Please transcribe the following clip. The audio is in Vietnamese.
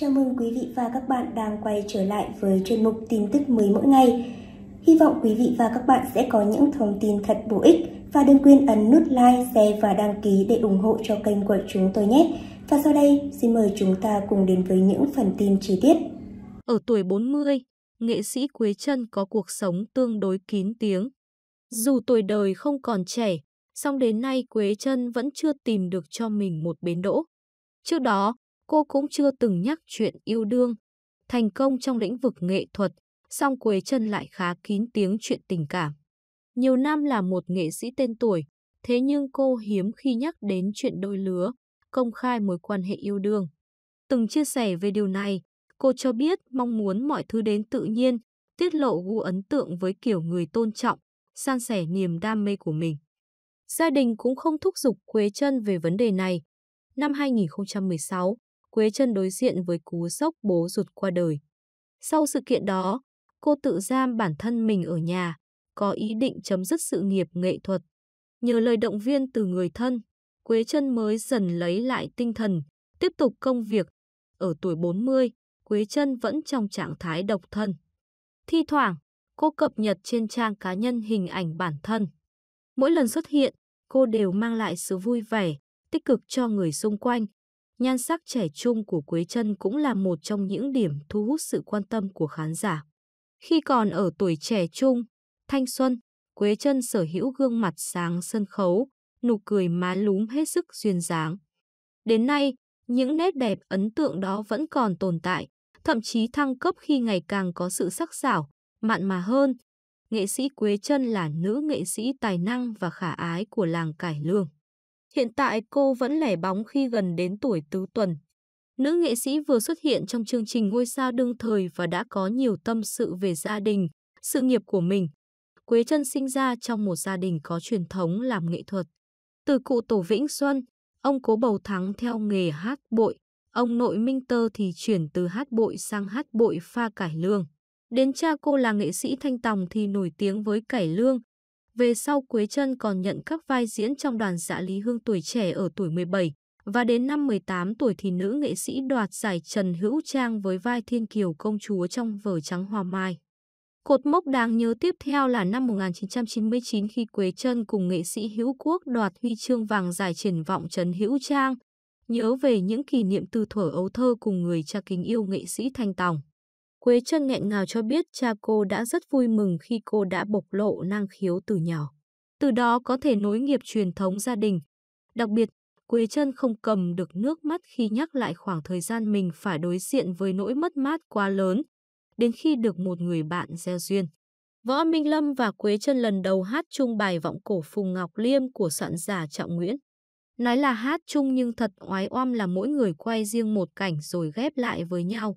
Chào mừng quý vị và các bạn đang quay trở lại với chuyên mục tin tức mới mỗi ngày. Hy vọng quý vị và các bạn sẽ có những thông tin thật bổ ích và đừng quên ấn nút like, share và đăng ký để ủng hộ cho kênh của chúng tôi nhé. Và sau đây, xin mời chúng ta cùng đến với những phần tin chi tiết. Ở tuổi 40, nghệ sĩ Quế Trân có cuộc sống tương đối kín tiếng. Dù tuổi đời không còn trẻ, song đến nay Quế Trân vẫn chưa tìm được cho mình một bến đỗ. Trước đó, cô cũng chưa từng nhắc chuyện yêu đương. Thành công trong lĩnh vực nghệ thuật, song Quế chân lại khá kín tiếng chuyện tình cảm. Nhiều năm là một nghệ sĩ tên tuổi, thế nhưng cô hiếm khi nhắc đến chuyện đôi lứa, công khai mối quan hệ yêu đương. Từng chia sẻ về điều này, cô cho biết mong muốn mọi thứ đến tự nhiên, tiết lộ gu ấn tượng với kiểu người tôn trọng, san sẻ niềm đam mê của mình. Gia đình cũng không thúc giục Quế chân về vấn đề này. Năm 2016, Quế Trân đối diện với cú sốc bố ruột qua đời. Sau sự kiện đó, cô tự giam bản thân mình ở nhà, có ý định chấm dứt sự nghiệp nghệ thuật. Nhờ lời động viên từ người thân, Quế Trân mới dần lấy lại tinh thần, tiếp tục công việc. Ở tuổi 40, Quế Trân vẫn trong trạng thái độc thân. Thi thoảng, cô cập nhật trên trang cá nhân hình ảnh bản thân. Mỗi lần xuất hiện, cô đều mang lại sự vui vẻ, tích cực cho người xung quanh, nhan sắc trẻ trung của Quế Trân cũng là một trong những điểm thu hút sự quan tâm của khán giả. Khi còn ở tuổi trẻ trung, thanh xuân, Quế Trân sở hữu gương mặt sáng sân khấu, nụ cười má lúm hết sức duyên dáng. Đến nay, những nét đẹp ấn tượng đó vẫn còn tồn tại, thậm chí thăng cấp khi ngày càng có sự sắc sảo, mặn mà hơn. Nghệ sĩ Quế Trân là nữ nghệ sĩ tài năng và khả ái của làng Cải Lương. Hiện tại cô vẫn lẻ bóng khi gần đến tuổi tứ tuần. Nữ nghệ sĩ vừa xuất hiện trong chương trình Ngôi sao đương thời và đã có nhiều tâm sự về gia đình, sự nghiệp của mình. Quế Trân sinh ra trong một gia đình có truyền thống làm nghệ thuật. Từ cụ Tổ Vĩnh Xuân, ông cố bầu thắng theo nghề hát bội, ông nội Minh Tơ thì chuyển từ hát bội sang hát bội pha cải lương. Đến cha cô là nghệ sĩ Thanh Tòng thì nổi tiếng với cải lương, về sau Quế Trân còn nhận các vai diễn trong đoàn dạ Lý Hương tuổi trẻ ở tuổi 17 và đến năm 18 tuổi thì nữ nghệ sĩ đoạt giải Trần Hữu Trang với vai Thiên Kiều công chúa trong vở Trắng Hoa Mai. Cột mốc đáng nhớ tiếp theo là năm 1999 khi Quế Trân cùng nghệ sĩ Hữu Quốc đoạt huy chương vàng giải triển vọng Trần Hữu Trang, nhớ về những kỷ niệm từ thuở ấu thơ cùng người cha kính yêu nghệ sĩ Thanh Tòng. Quế Trân nghẹn ngào cho biết cha cô đã rất vui mừng khi cô đã bộc lộ năng khiếu từ nhỏ. Từ đó có thể nối nghiệp truyền thống gia đình. Đặc biệt, Quế Trân không cầm được nước mắt khi nhắc lại khoảng thời gian mình phải đối diện với nỗi mất mát quá lớn, đến khi được một người bạn gieo duyên. Võ Minh Lâm và Quế Trân lần đầu hát chung bài vọng cổ Phùng Ngọc Liêm của soạn giả Trọng Nguyễn. Nói là hát chung nhưng thật oái oăm là mỗi người quay riêng một cảnh rồi ghép lại với nhau.